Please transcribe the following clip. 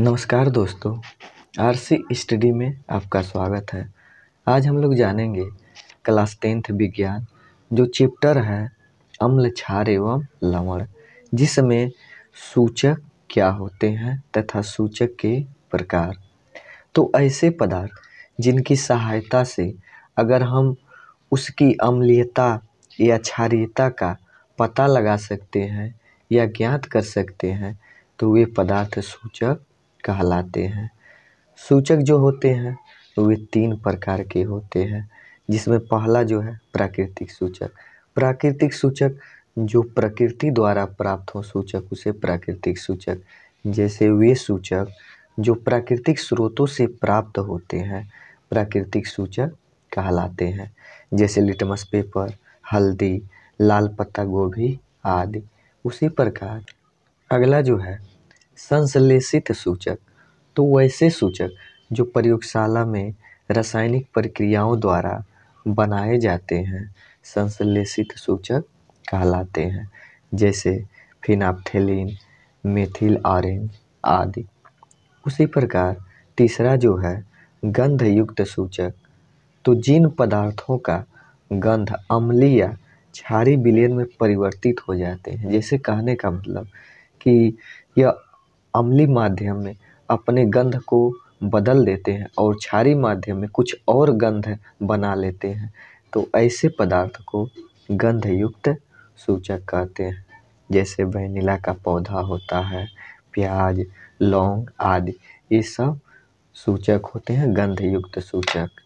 नमस्कार दोस्तों R C study में आपका स्वागत है आज हम लोग जानेंगे क्लास टेंथ विज्ञान जो चैप्टर है अम्ल क्षार एवं लवण जिसमें सूचक क्या होते हैं तथा सूचक के प्रकार तो ऐसे पदार्थ जिनकी सहायता से अगर हम उसकी अम्लीयता या क्षारीयता का पता लगा सकते हैं या ज्ञात कर सकते हैं तो वे पदार्थ सूचक कहलाते हैं सूचक जो होते हैं वे तीन प्रकार के होते हैं जिसमें पहला जो है प्राकृतिक सूचक प्राकृतिक सूचक जो प्रकृति द्वारा प्राप्त हो सूचक उसे प्राकृतिक सूचक जैसे वे सूचक जो प्राकृतिक स्रोतों से प्राप्त होते हैं प्राकृतिक सूचक कहलाते हैं जैसे लिटमस पेपर हल्दी लाल पत्ता गोभी आदि उसी प्रकार अगला जो है संश्लेषित सूचक तो वैसे सूचक जो प्रयोगशाला में रासायनिक प्रक्रियाओं द्वारा बनाए जाते हैं संश्लेषित सूचक कहलाते हैं जैसे फिनाप्थेलिन मेथिल ऑरेंज आदि उसी प्रकार तीसरा जो है गंधयुक्त सूचक तो जिन पदार्थों का गंध अम्लीय या क्षारी विलयन में परिवर्तित हो जाते हैं जैसे कहने का मतलब कि यह अम्ली माध्यम में अपने गंध को बदल देते हैं और क्षारीय माध्यम में कुछ और गंध बना लेते हैं तो ऐसे पदार्थ को गंधयुक्त सूचक कहते हैं जैसे वेनिला का पौधा होता है प्याज लौंग आदि ये सब सूचक होते हैं गंधयुक्त सूचक